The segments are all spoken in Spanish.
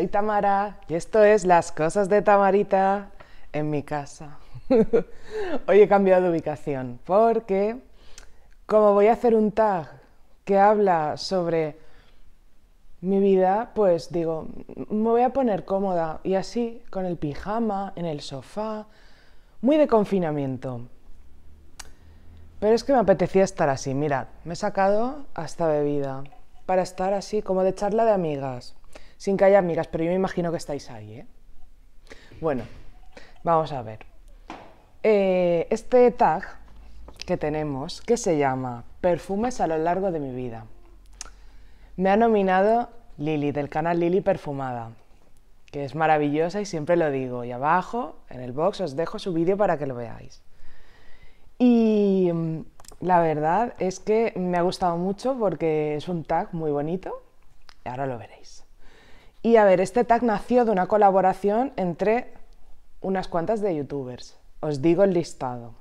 soy Tamara y esto es Las cosas de Tamarita en mi casa. Hoy he cambiado de ubicación porque como voy a hacer un tag que habla sobre mi vida, pues digo, me voy a poner cómoda y así con el pijama, en el sofá, muy de confinamiento. Pero es que me apetecía estar así, mirad, me he sacado hasta bebida para estar así como de charla de amigas sin que haya amigas, pero yo me imagino que estáis ahí. ¿eh? Bueno, vamos a ver. Eh, este tag que tenemos, que se llama Perfumes a lo largo de mi vida, me ha nominado Lili, del canal Lili Perfumada, que es maravillosa y siempre lo digo. Y abajo, en el box, os dejo su vídeo para que lo veáis. Y mm, la verdad es que me ha gustado mucho porque es un tag muy bonito. Y ahora lo veréis. Y a ver, este tag nació de una colaboración entre unas cuantas de youtubers. Os digo el listado.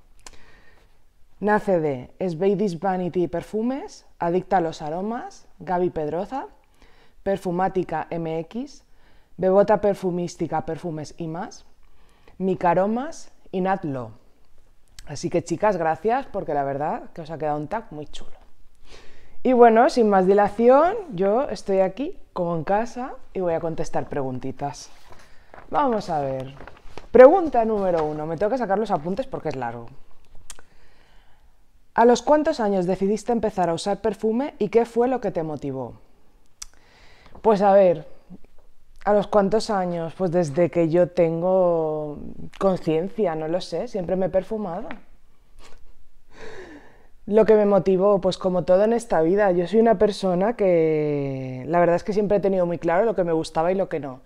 Nace de Sbadis Vanity Perfumes, Adicta a los Aromas, Gaby Pedroza, Perfumática MX, Bebota Perfumística Perfumes y más, Micaromas y Natlo. Así que chicas, gracias porque la verdad que os ha quedado un tag muy chulo. Y bueno, sin más dilación, yo estoy aquí, como en casa, y voy a contestar preguntitas. Vamos a ver. Pregunta número uno. Me tengo que sacar los apuntes porque es largo. ¿A los cuántos años decidiste empezar a usar perfume y qué fue lo que te motivó? Pues a ver, ¿a los cuántos años? Pues desde que yo tengo conciencia, no lo sé, siempre me he perfumado. Lo que me motivó, pues como todo en esta vida, yo soy una persona que la verdad es que siempre he tenido muy claro lo que me gustaba y lo que no.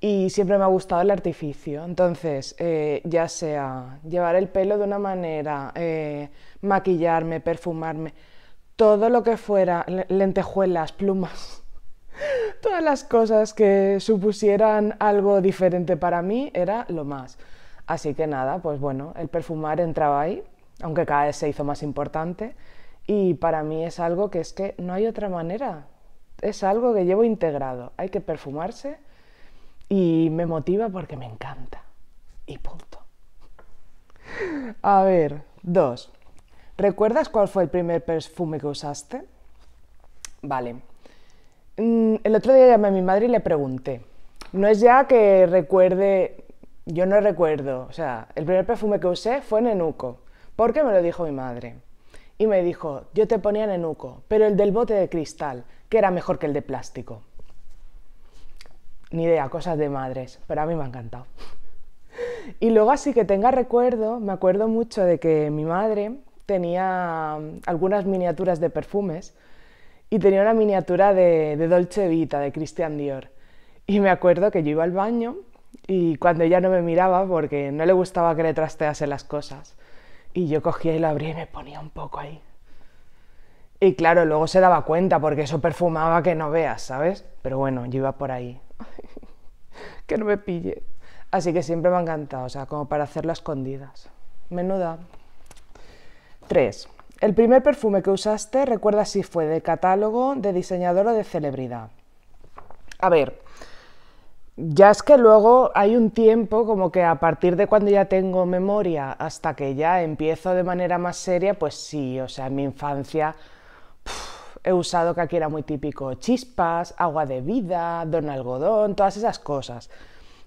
Y siempre me ha gustado el artificio. Entonces, eh, ya sea llevar el pelo de una manera, eh, maquillarme, perfumarme, todo lo que fuera, lentejuelas, plumas, todas las cosas que supusieran algo diferente para mí era lo más. Así que nada, pues bueno, el perfumar entraba ahí aunque cada vez se hizo más importante. Y para mí es algo que es que no hay otra manera. Es algo que llevo integrado. Hay que perfumarse y me motiva porque me encanta. Y punto. A ver, dos. ¿Recuerdas cuál fue el primer perfume que usaste? Vale. Mm, el otro día llamé a mi madre y le pregunté. No es ya que recuerde, yo no recuerdo, o sea, el primer perfume que usé fue Nenuco. Por qué me lo dijo mi madre. Y me dijo, yo te ponía en uco pero el del bote de cristal, que era mejor que el de plástico. Ni idea, cosas de madres, pero a mí me ha encantado. Y luego así que tenga recuerdo, me acuerdo mucho de que mi madre tenía mm, algunas miniaturas de perfumes y tenía una miniatura de, de Dolce Vita, de Christian Dior. Y me acuerdo que yo iba al baño y cuando ella no me miraba porque no le gustaba que le trastease las cosas, y yo cogía y lo abría y me ponía un poco ahí. Y claro, luego se daba cuenta porque eso perfumaba que no veas, ¿sabes? Pero bueno, yo iba por ahí. que no me pille. Así que siempre me ha encantado, o sea, como para hacerlo las escondidas. Menuda. 3. El primer perfume que usaste, recuerda si fue de catálogo, de diseñador o de celebridad. A ver, ya es que luego hay un tiempo como que a partir de cuando ya tengo memoria hasta que ya empiezo de manera más seria, pues sí, o sea, en mi infancia he usado que aquí era muy típico chispas, agua de vida, don algodón, todas esas cosas.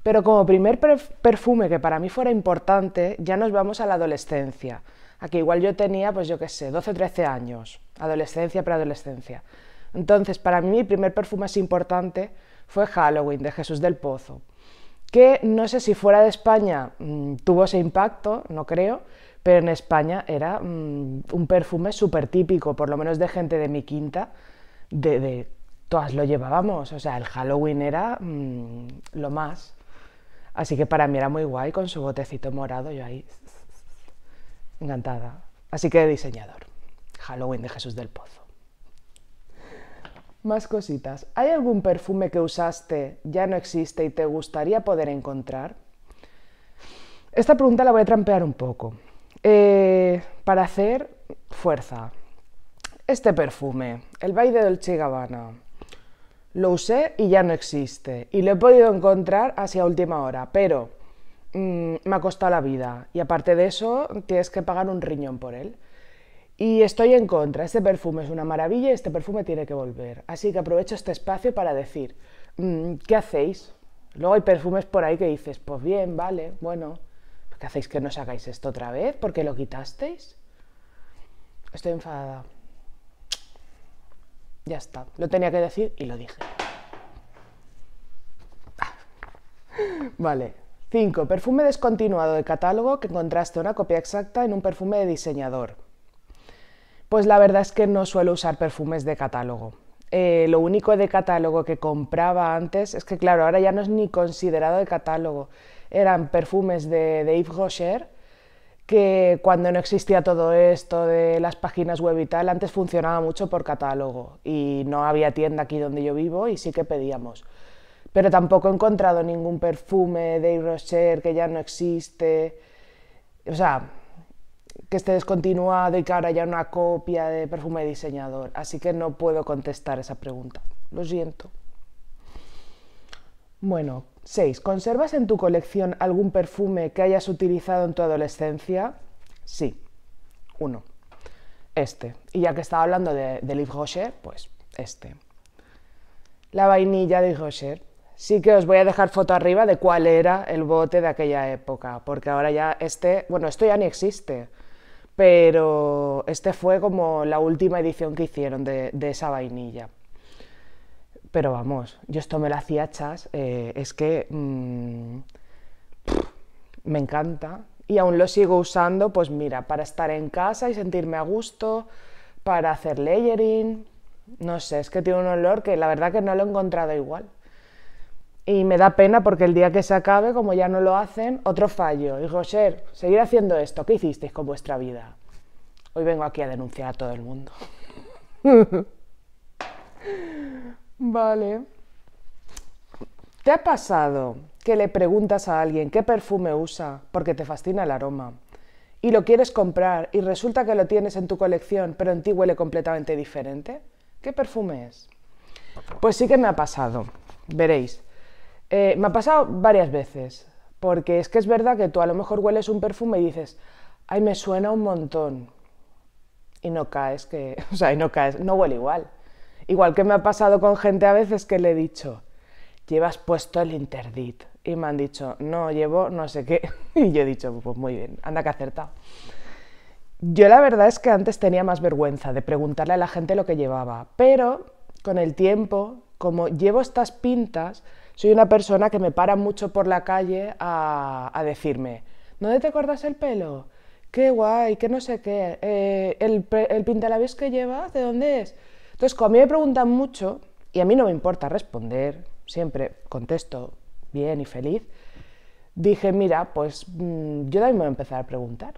Pero como primer perfume que para mí fuera importante, ya nos vamos a la adolescencia. Aquí igual yo tenía, pues yo qué sé, 12 o 13 años, adolescencia, preadolescencia. Entonces, para mí el primer perfume es importante fue Halloween de Jesús del Pozo, que no sé si fuera de España mm, tuvo ese impacto, no creo, pero en España era mm, un perfume súper típico, por lo menos de gente de mi quinta, de, todas lo llevábamos, o sea, el Halloween era mm, lo más. Así que para mí era muy guay con su botecito morado, yo ahí encantada. Así que de diseñador, Halloween de Jesús del Pozo. Más cositas. ¿Hay algún perfume que usaste, ya no existe y te gustaría poder encontrar? Esta pregunta la voy a trampear un poco. Eh, para hacer fuerza. Este perfume, el Baile de Dolce Gabbana, lo usé y ya no existe. Y lo he podido encontrar hacia última hora, pero mm, me ha costado la vida. Y aparte de eso, tienes que pagar un riñón por él. Y estoy en contra, este perfume es una maravilla, y este perfume tiene que volver. Así que aprovecho este espacio para decir, mm, ¿qué hacéis? Luego hay perfumes por ahí que dices, pues bien, vale, bueno, ¿qué hacéis que no hagáis esto otra vez? ¿Por qué lo quitasteis? Estoy enfadada. Ya está, lo tenía que decir y lo dije. Vale. 5. Perfume descontinuado de catálogo que encontraste una copia exacta en un perfume de diseñador. Pues la verdad es que no suelo usar perfumes de catálogo. Eh, lo único de catálogo que compraba antes es que, claro, ahora ya no es ni considerado de catálogo. Eran perfumes de, Dave Rocher que cuando no existía todo esto de las páginas web y tal, antes funcionaba mucho por catálogo y no había tienda aquí donde yo vivo y sí que pedíamos. Pero tampoco he encontrado ningún perfume de Yves Rocher que ya no existe. O sea, que esté descontinuado y que ahora haya una copia de perfume de diseñador, así que no puedo contestar esa pregunta. Lo siento. Bueno, 6. ¿Conservas en tu colección algún perfume que hayas utilizado en tu adolescencia? Sí. Uno. Este. Y ya que estaba hablando de, de Yves Rocher, pues este. La vainilla de Yves Rocher. Sí que os voy a dejar foto arriba de cuál era el bote de aquella época, porque ahora ya este, bueno, esto ya ni existe pero este fue como la última edición que hicieron de, esa vainilla. Pero vamos, yo esto me lo hacía chas, eh, es que mm, me encanta y aún lo sigo usando, pues mira, para estar en casa y sentirme a gusto, para hacer layering, no sé, es que tiene un olor que la verdad que no lo he encontrado igual y me da pena porque el día que se acabe, como ya no lo hacen, otro fallo. Y Roger, seguir haciendo esto, ¿qué hicisteis con vuestra vida? Hoy vengo aquí a denunciar a todo el mundo. vale. ¿Te ha pasado que le preguntas a alguien qué perfume usa porque te fascina el aroma y lo quieres comprar y resulta que lo tienes en tu colección pero en ti huele completamente diferente? ¿Qué perfume es? Pues sí que me ha pasado. Veréis. Eh, me ha pasado varias veces, porque es que es verdad que tú a lo mejor hueles un perfume y dices, ay, me suena un montón. Y no caes, que, o sea, y no caes, no huele igual. Igual que me ha pasado con gente a veces que le he dicho, llevas puesto el interdit. Y me han dicho, no, llevo no sé qué. Y yo he dicho, pues muy bien, anda que acertado. Yo la verdad es que antes tenía más vergüenza de preguntarle a la gente lo que llevaba, pero con el tiempo, como llevo estas pintas, soy una persona que me para mucho por la calle a, decirme, ¿dónde te cortas el pelo? Qué guay, qué no sé qué. Eh, el, el pintalabios que llevas, ¿de dónde es? Entonces, como a mí me preguntan mucho, y a mí no me importa responder, siempre contesto bien y feliz, dije, mira, pues mm, yo también me voy a empezar a preguntar.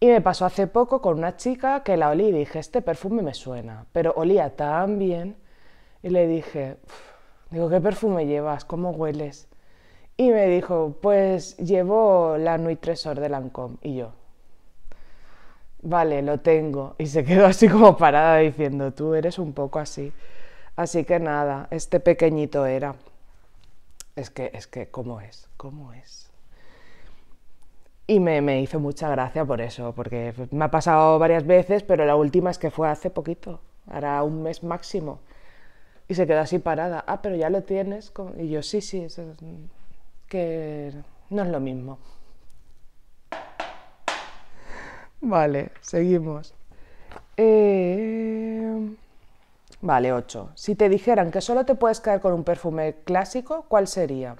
Y me pasó hace poco con una chica que la olí y dije, este perfume me suena, pero olía tan bien. Y le dije, Digo, ¿qué perfume llevas? ¿Cómo hueles? Y me dijo, pues llevo la Nuit Tresor de Lancôme. Y yo, vale, lo tengo. Y se quedó así como parada diciendo, tú eres un poco así. Así que nada, este pequeñito era. Es que, es que, ¿cómo es? ¿Cómo es? Y me, me hizo mucha gracia por eso, porque me ha pasado varias veces, pero la última es que fue hace poquito, hará un mes máximo. Y se queda así parada. Ah, pero ya lo tienes. Y yo, sí, sí, eso es... que no es lo mismo. Vale, seguimos. Eh, vale, 8. Si te dijeran que solo te puedes quedar con un perfume clásico, ¿cuál sería?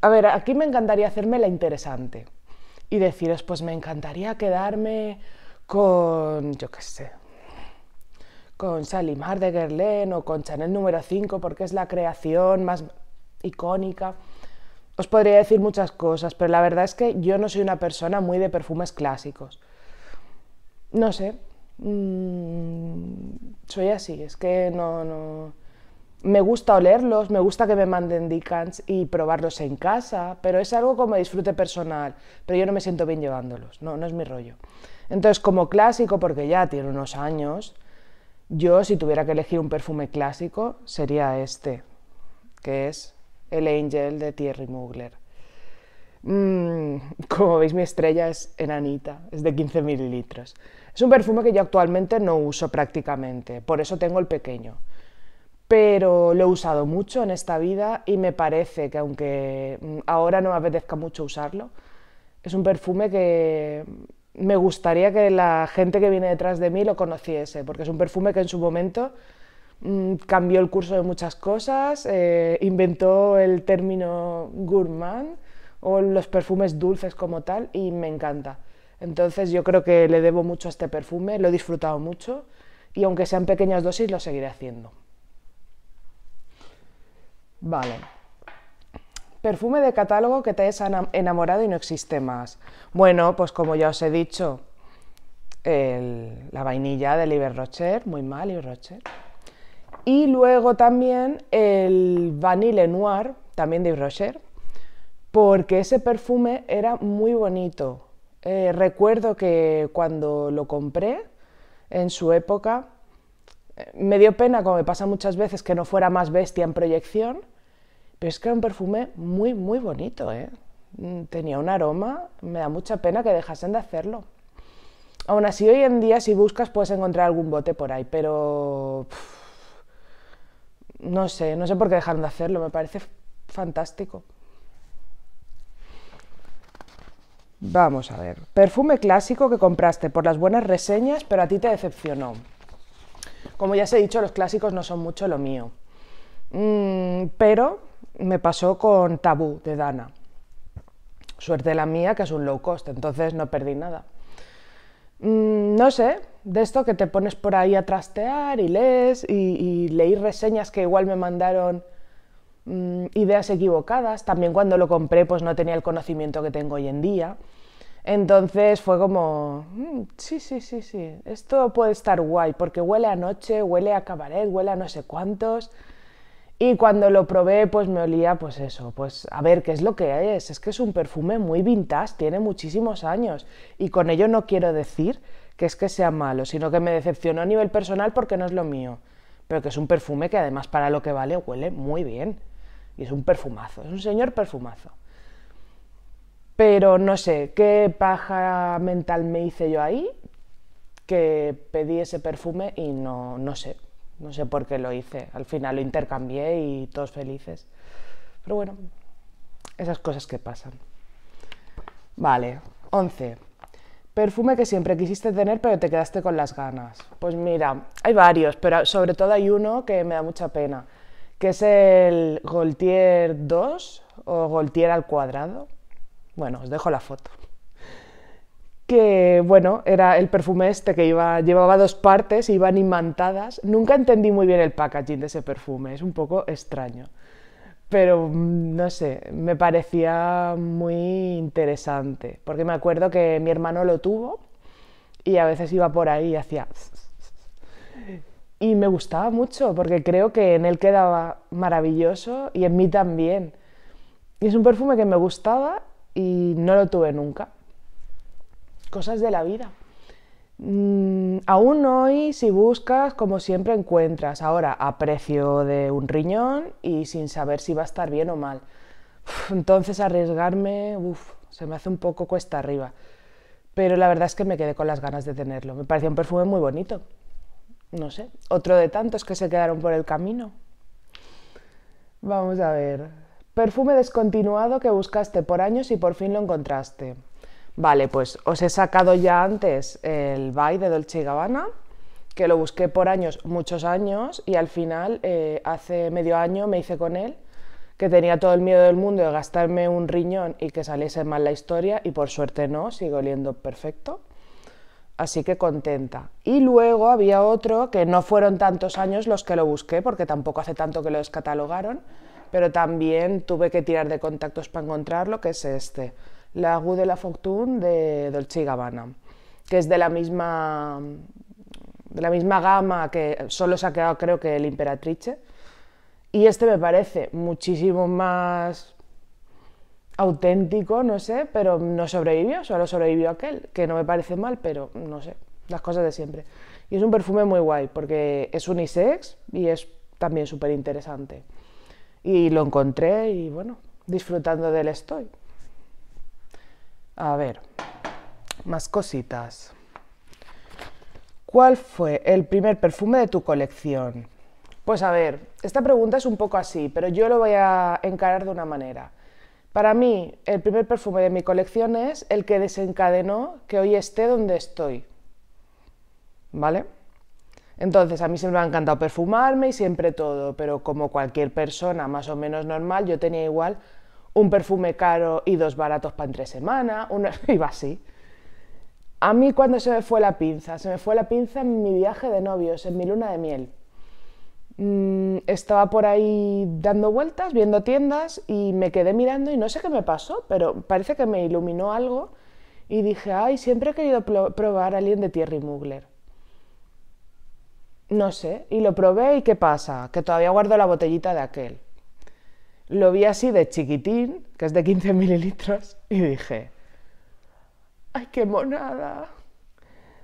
A ver, aquí me encantaría hacerme la interesante y deciros, pues me encantaría quedarme con, yo qué sé, con Sally de Guerlain o con Chanel número 5 porque es la creación más icónica. Os podría decir muchas cosas, pero la verdad es que yo no soy una persona muy de perfumes clásicos. No sé, mm, soy así, es que no, no... Me gusta olerlos, me gusta que me manden decants y probarlos en casa, pero es algo como disfrute personal, pero yo no me siento bien llevándolos, no, no es mi rollo. Entonces, como clásico, porque ya tiene unos años, yo, si tuviera que elegir un perfume clásico, sería este, que es el Angel de Thierry Mugler. Mm, como veis, mi estrella es enanita, es de 15 mililitros. Es un perfume que yo actualmente no uso prácticamente, por eso tengo el pequeño. Pero lo he usado mucho en esta vida y me parece que aunque mm, ahora no me apetezca mucho usarlo, es un perfume que me gustaría que la gente que viene detrás de mí lo conociese, porque es un perfume que en su momento mm, cambió el curso de muchas cosas, eh, inventó el término gourmand o los perfumes dulces como tal, y me encanta. Entonces yo creo que le debo mucho a este perfume, lo he disfrutado mucho, y aunque sean pequeñas dosis, lo seguiré haciendo. Vale. Perfume de catálogo que te has enamorado y no existe más. Bueno, pues como ya os he dicho, la vainilla de Liber Rocher, muy mal Liber Rocher. Y luego también el Vanille Noir, también de Rocher, porque ese perfume era muy bonito. Eh, recuerdo que cuando lo compré, en su época, eh, me dio pena, como me pasa muchas veces, que no fuera más bestia en proyección, pero es que era un perfume muy, muy bonito, ¿eh? Mm, tenía un aroma, me da mucha pena que dejasen de hacerlo. Aún así, hoy en día, si buscas, puedes encontrar algún bote por ahí, pero. no sé, no sé por qué dejaron de hacerlo, me parece fantástico. Vamos a ver. Perfume clásico que compraste por las buenas reseñas, pero a ti te decepcionó. Como ya os he dicho, los clásicos no son mucho lo mío. Mm, pero me pasó con Tabú de Dana. Suerte la mía, que es un low cost, entonces no perdí nada. Mm, no sé, de esto que te pones por ahí a trastear y lees y, leí reseñas que igual me mandaron mm, ideas equivocadas. También cuando lo compré pues no tenía el conocimiento que tengo hoy en día. Entonces fue como, mm, sí, sí, sí, sí, esto puede estar guay porque huele a noche, huele a cabaret, huele a no sé cuántos. Y cuando lo probé, pues me olía, pues eso, pues a ver, ¿qué es lo que es? Es que es un perfume muy vintage, tiene muchísimos años. Y con ello no quiero decir que es que sea malo, sino que me decepcionó a nivel personal porque no es lo mío. Pero que es un perfume que además para lo que vale huele muy bien. Y es un perfumazo, es un señor perfumazo. Pero no sé, ¿qué paja mental me hice yo ahí? Que pedí ese perfume y no, no sé, no sé por qué lo hice. Al final lo intercambié y todos felices. Pero bueno, esas cosas que pasan. Vale, 11. Perfume que siempre quisiste tener pero te quedaste con las ganas. Pues mira, hay varios, pero sobre todo hay uno que me da mucha pena, que es el Gaultier 2 o Gaultier al cuadrado. Bueno, os dejo la foto bueno, era el perfume este que llevaba dos partes, iban imantadas. Nunca entendí muy bien el packaging de ese perfume, es un poco extraño. Pero mm, no sé, me parecía muy interesante, porque me acuerdo que mi hermano lo tuvo y a veces iba por ahí y hacía... Y me gustaba mucho, porque creo que en él quedaba maravilloso y en mí también. Y es un perfume que me gustaba y no lo tuve nunca cosas de la vida. Mm, aún hoy, si buscas, como siempre encuentras, ahora a precio de un riñón y sin saber si va a estar bien o mal. entonces arriesgarme, uf, se me hace un poco cuesta arriba. Pero la verdad es que me quedé con las ganas de tenerlo. Me parecía un perfume muy bonito. No sé, otro de tantos que se quedaron por el camino. Vamos a ver. Perfume descontinuado que buscaste por años y por fin lo encontraste. Vale, pues os he sacado ya antes el By de Dolce Gabbana, que lo busqué por años, muchos años, y al final, eh, hace medio año, me hice con él, que tenía todo el miedo del mundo de gastarme un riñón y que saliese mal la historia, y por suerte no, sigo oliendo perfecto. Así que contenta. Y luego había otro que no fueron tantos años los que lo busqué, porque tampoco hace tanto que lo descatalogaron, pero también tuve que tirar de contactos para encontrarlo, que es este la Rue de la Fortune de Dolce Gabbana, que es de la misma, de la misma gama que solo se ha quedado creo que el Imperatrice. Y este me parece muchísimo más auténtico, no sé, pero no sobrevivió, solo sobrevivió aquel, que no me parece mal, pero no sé, las cosas de siempre. Y es un perfume muy guay, porque es unisex y es también súper interesante. Y lo encontré y bueno, disfrutando del estoy. A ver, más cositas. ¿Cuál fue el primer perfume de tu colección? Pues a ver, esta pregunta es un poco así, pero yo lo voy a encarar de una manera. Para mí, el primer perfume de mi colección es el que desencadenó que hoy esté donde estoy. ¿Vale? Entonces, a mí siempre me ha encantado perfumarme y siempre todo, pero como cualquier persona más o menos normal, yo tenía igual un perfume caro y dos baratos para entre semanas, uno... iba así. A mí cuando se me fue la pinza, se me fue la pinza en mi viaje de novios, en mi luna de miel. Mm, estaba por ahí dando vueltas, viendo tiendas y me quedé mirando y no sé qué me pasó, pero parece que me iluminó algo y dije, ay, siempre he querido probar a alguien de Thierry Mugler. No sé, y lo probé y ¿qué pasa? Que todavía guardo la botellita de aquel lo vi así de chiquitín, que es de 15 mililitros, y dije, ¡ay, qué monada!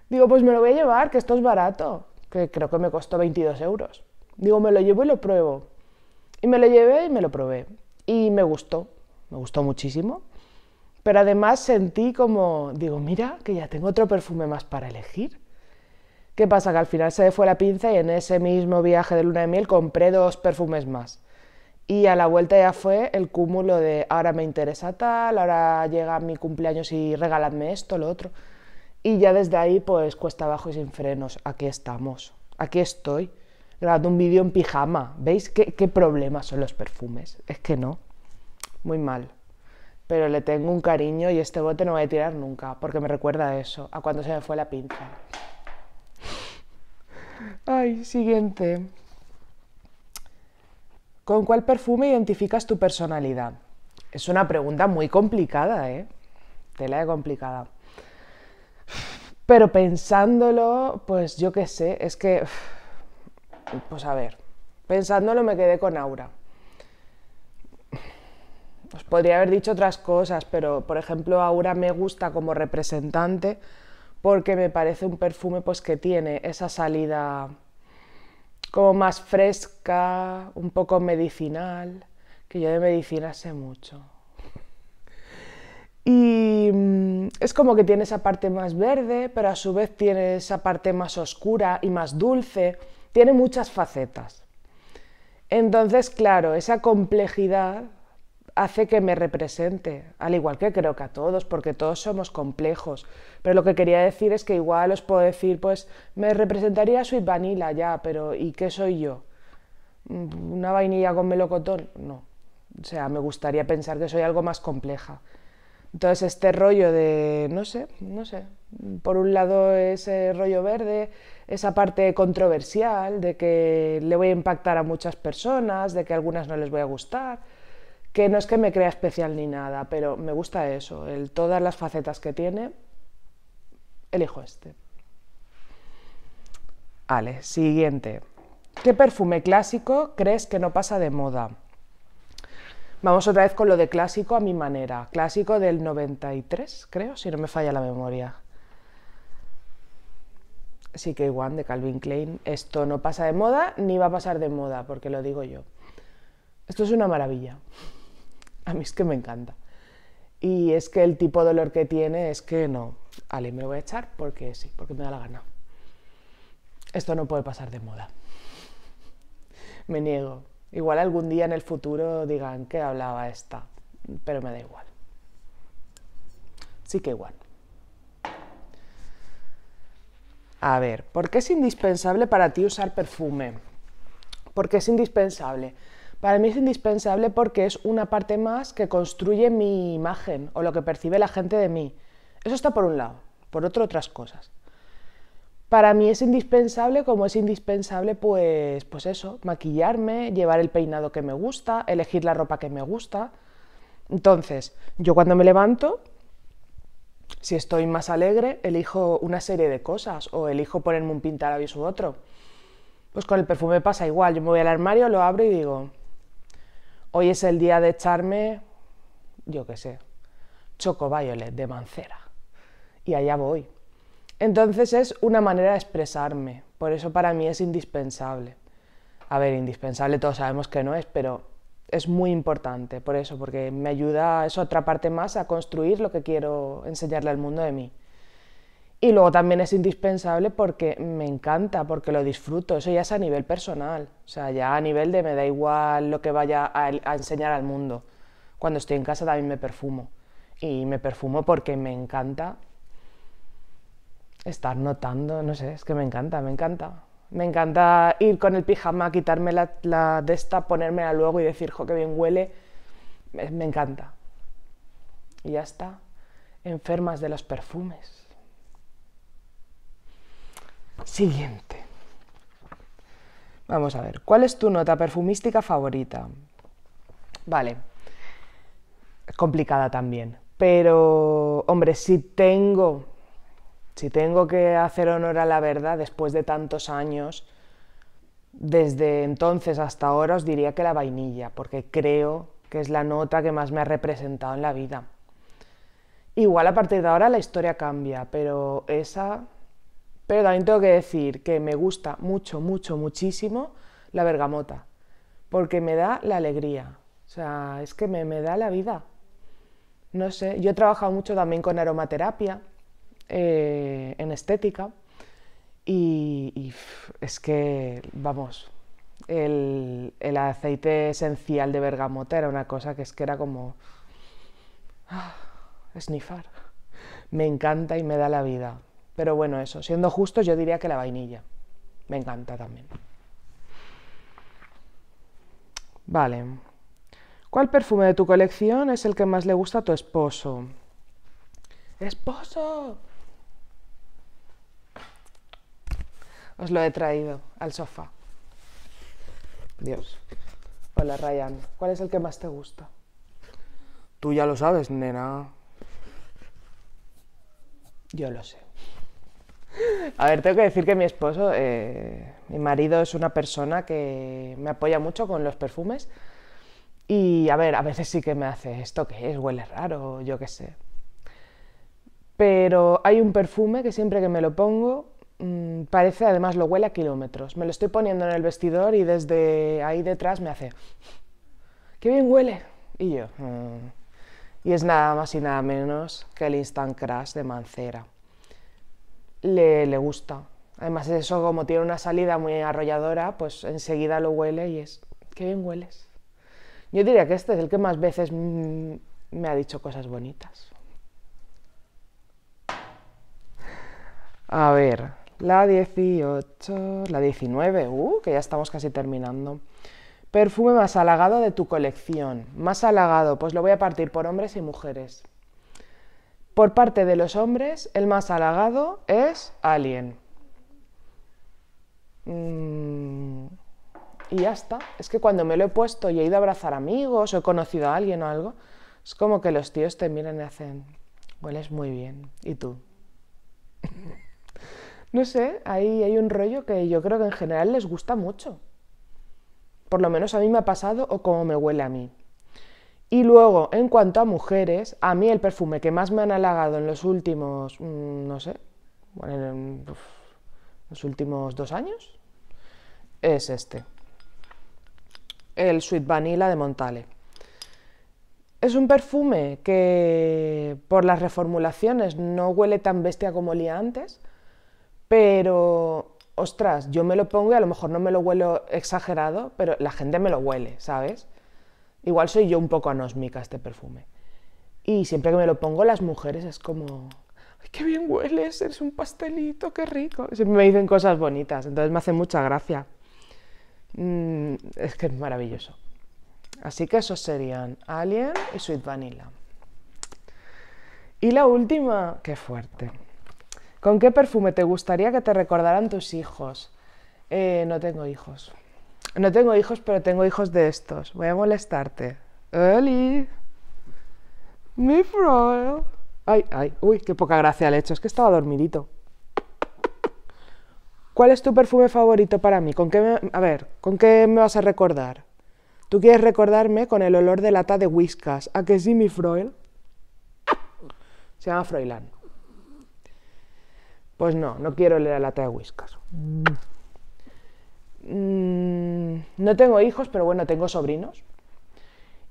Digo, pues me lo voy a llevar, que esto es barato, que creo que me costó 22 euros. Digo, me lo llevo y lo pruebo. Y me lo llevé y me lo probé. Y me gustó, me gustó muchísimo. Pero además sentí como, digo, mira, que ya tengo otro perfume más para elegir. ¿Qué pasa? Que al final se fue la pinza y en ese mismo viaje de luna de miel compré dos perfumes más y a la vuelta ya fue el cúmulo de ahora me interesa tal, ahora llega mi cumpleaños y regaladme esto, lo otro. Y ya desde ahí, pues cuesta abajo y sin frenos. Aquí estamos, aquí estoy, grabando un vídeo en pijama. ¿Veis qué, qué problemas son los perfumes? Es que no, muy mal. Pero le tengo un cariño y este bote no voy a tirar nunca, porque me recuerda a eso, a cuando se me fue la pinza. Ay, siguiente. ¿Con cuál perfume identificas tu personalidad? Es una pregunta muy complicada, ¿eh? Tela de complicada. Pero pensándolo, pues yo qué sé, es que. Pues a ver, pensándolo me quedé con Aura. Os pues podría haber dicho otras cosas, pero por ejemplo, Aura me gusta como representante porque me parece un perfume pues que tiene esa salida como más fresca, un poco medicinal, que yo de medicina sé mucho. Y mm, es como que tiene esa parte más verde, pero a su vez tiene esa parte más oscura y más dulce. Tiene muchas facetas. Entonces, claro, esa complejidad hace que me represente, al igual que creo que a todos, porque todos somos complejos. Pero lo que quería decir es que igual os puedo decir, pues me representaría Sweet Vanilla ya, pero ¿y qué soy yo? Mm, ¿Una vainilla con melocotón? No. O sea, me gustaría pensar que soy algo más compleja. Entonces, este rollo de, no sé, no sé, por un lado ese rollo verde, esa parte controversial de que le voy a impactar a muchas personas, de que a algunas no les voy a gustar, que no es que me crea especial ni nada, pero me gusta eso, todas las facetas que tiene, elijo este. Vale, siguiente. ¿Qué perfume clásico crees que no pasa de moda? Vamos otra vez con lo de clásico a mi manera. Clásico del 93, creo, si no me falla la memoria. Sí que igual de Calvin Klein. Esto no pasa de moda ni va a pasar de moda, porque lo digo yo. Esto es una maravilla. A mí es que me encanta. Y es que el tipo de dolor que tiene es que no, Ale, me voy a echar porque sí, porque me da la gana. Esto no puede pasar de moda. Me niego. Igual algún día en el futuro digan que hablaba esta, pero me da igual. Sí que igual. A ver, ¿por qué es indispensable para ti usar perfume? Porque es indispensable? Para mí es indispensable porque es una parte más que construye mi imagen o lo que percibe la gente de mí. Eso está por un lado, por otro otras cosas. Para mí es indispensable como es indispensable pues, pues eso, maquillarme, llevar el peinado que me gusta, elegir la ropa que me gusta. Entonces, yo cuando me levanto, si estoy más alegre, elijo una serie de cosas o elijo ponerme un pintalabios u otro. Pues con el perfume pasa igual, yo me voy al armario, lo abro y digo, Hoy es el día de echarme, yo qué sé, Choco de Mancera. Y allá voy. Entonces es una manera de expresarme, por eso para mí es indispensable. A ver, indispensable todos sabemos que no es, pero es muy importante, por eso, porque me ayuda, es otra parte más, a construir lo que quiero enseñarle al mundo de mí. Y luego también es indispensable porque me encanta, porque lo disfruto. Eso ya es a nivel personal. O sea, ya a nivel de me da igual lo que vaya a, enseñar al mundo. Cuando estoy en casa también me perfumo. Y me perfumo porque me encanta estar notando, no sé, es que me encanta, me encanta. Me encanta ir con el pijama, quitarme la, la de esta, ponérmela luego y decir, jo, qué bien huele. me encanta. Y ya está. Enfermas de los perfumes. Siguiente. Vamos a ver, ¿cuál es tu nota perfumística favorita? Vale, complicada también, pero hombre, si tengo, si tengo que hacer honor a la verdad después de tantos años, desde entonces hasta ahora os diría que la vainilla, porque creo que es la nota que más me ha representado en la vida. Igual a partir de ahora la historia cambia, pero esa pero también tengo que decir que me gusta mucho, mucho, muchísimo la bergamota, porque me da la alegría. O sea, es que me, da la vida. No sé, yo he trabajado mucho también con aromaterapia, eh, en estética, y, es que, vamos, el, el, aceite esencial de bergamota era una cosa que es que era como ah, esnifar. Me encanta y me da la vida. Pero bueno, eso, siendo justos, yo diría que la vainilla. Me encanta también. Vale. ¿Cuál perfume de tu colección es el que más le gusta a tu esposo? ¡Esposo! Os lo he traído al sofá. Dios. Hola, Ryan. ¿Cuál es el que más te gusta? Tú ya lo sabes, nena. Yo lo sé. A ver, tengo que decir que mi esposo, eh, mi marido es una persona que me apoya mucho con los perfumes. Y a ver, a veces sí que me hace esto que es, huele raro, yo qué sé. Pero hay un perfume que siempre que me lo pongo, mm, parece, además lo huele a kilómetros. Me lo estoy poniendo en el vestidor y desde ahí detrás me hace, ¡qué bien huele! Y yo, mm". y es nada más y nada menos que el Instant Crush de Mancera le, gusta. Además eso, como tiene una salida muy arrolladora, pues enseguida lo huele y es, qué bien hueles. Yo diría que este es el que más veces me ha dicho cosas bonitas. A ver, la 18, la 19, uh, que ya estamos casi terminando. Perfume más halagado de tu colección. Más halagado, pues lo voy a partir por hombres y mujeres. Por parte de los hombres, el más halagado es Alien. Mm, y ya está. Es que cuando me lo he puesto y he ido a abrazar amigos o he conocido a alguien o algo, es como que los tíos te miran y hacen, hueles muy bien. ¿Y tú? no sé, ahí hay un rollo que yo creo que en general les gusta mucho. Por lo menos a mí me ha pasado o como me huele a mí. Y luego, en cuanto a mujeres, a mí el perfume que más me han halagado en los últimos, mm, no sé, los últimos dos años, es este. El Sweet Vanilla de Montale. Es un perfume que por las reformulaciones no huele tan bestia como olía antes, pero ostras, yo me lo pongo y a lo mejor no me lo huelo exagerado, pero la gente me lo huele, ¿sabes? Igual soy yo un poco anósmica este perfume. Y siempre que me lo pongo, las mujeres es como. ¡Ay, qué bien hueles! Eres un pastelito, qué rico. Siempre me dicen cosas bonitas, entonces me hace mucha gracia. Mm, es que es maravilloso. Así que esos serían Alien y Sweet Vanilla. Y la última, qué fuerte. ¿Con qué perfume te gustaría que te recordaran tus hijos? Eh, no tengo hijos. No tengo hijos, pero tengo hijos de estos. Voy a molestarte. Eli. Mi Froil! ¡Ay, Ay, ay, uy, qué poca gracia le he hecho. Es que estaba dormidito. ¿Cuál es tu perfume favorito para mí? ¿Con qué me... a ver, ¿con qué me vas a recordar? ¿Tú quieres recordarme con el olor de lata de whiskas? ¿A que sí, mi Froil? Se llama Froilán. Pues no, no quiero oler a lata de whiskas. Mm, no tengo hijos, pero bueno, tengo sobrinos.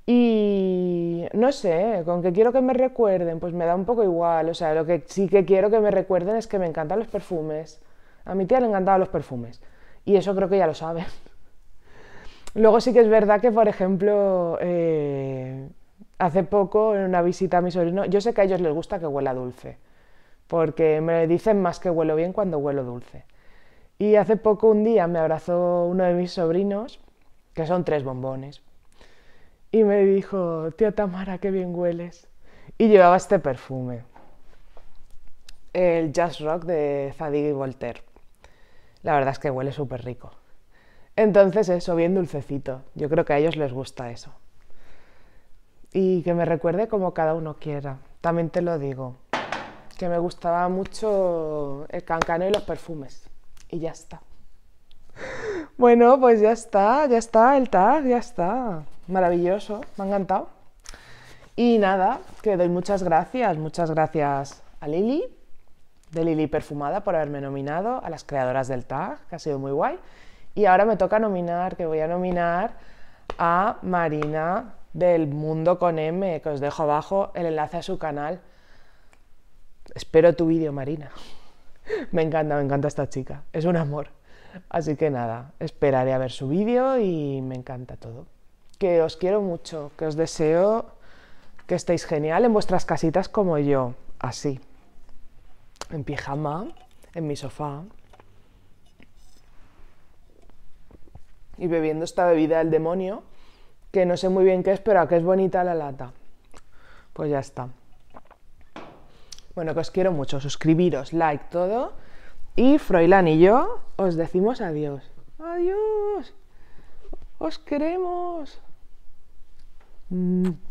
Y no sé, ¿eh? con que quiero que me recuerden, pues me da un poco igual. O sea, lo que sí que quiero que me recuerden es que me encantan los perfumes. A mi tía le encantaban los perfumes. Y eso creo que ya lo saben. Luego sí que es verdad que, por ejemplo, eh, hace poco en una visita a mi sobrino, yo sé que a ellos les gusta que huela dulce, porque me dicen más que huelo bien cuando huelo dulce. Y hace poco un día me abrazó uno de mis sobrinos, que son tres bombones, y me dijo, tía Tamara, qué bien hueles. Y llevaba este perfume, el jazz rock de Zadig y Voltaire. La verdad es que huele súper rico. Entonces eso, bien dulcecito. Yo creo que a ellos les gusta eso. Y que me recuerde como cada uno quiera. También te lo digo, que me gustaba mucho el cancano y los perfumes y ya está. Bueno, pues ya está, ya está el tag, ya está. Maravilloso, me ha encantado. Y nada, que doy muchas gracias, muchas gracias a Lili, de Lili Perfumada, por haberme nominado, a las creadoras del tag, que ha sido muy guay. Y ahora me toca nominar, que voy a nominar a Marina del Mundo con M, que os dejo abajo el enlace a su canal. Espero tu vídeo, Marina. me encanta, me encanta esta chica, es un amor. Así que nada, esperaré a ver su vídeo y me encanta todo. Que os quiero mucho, que os deseo que estéis genial en vuestras casitas como yo, así, en pijama, en mi sofá. Y bebiendo esta bebida del demonio, que no sé muy bien qué es, pero que es bonita la lata. Pues ya está. Bueno, que os quiero mucho, suscribiros, like, todo. Y Froilán y yo os decimos adiós. Adiós. Os queremos. Mm.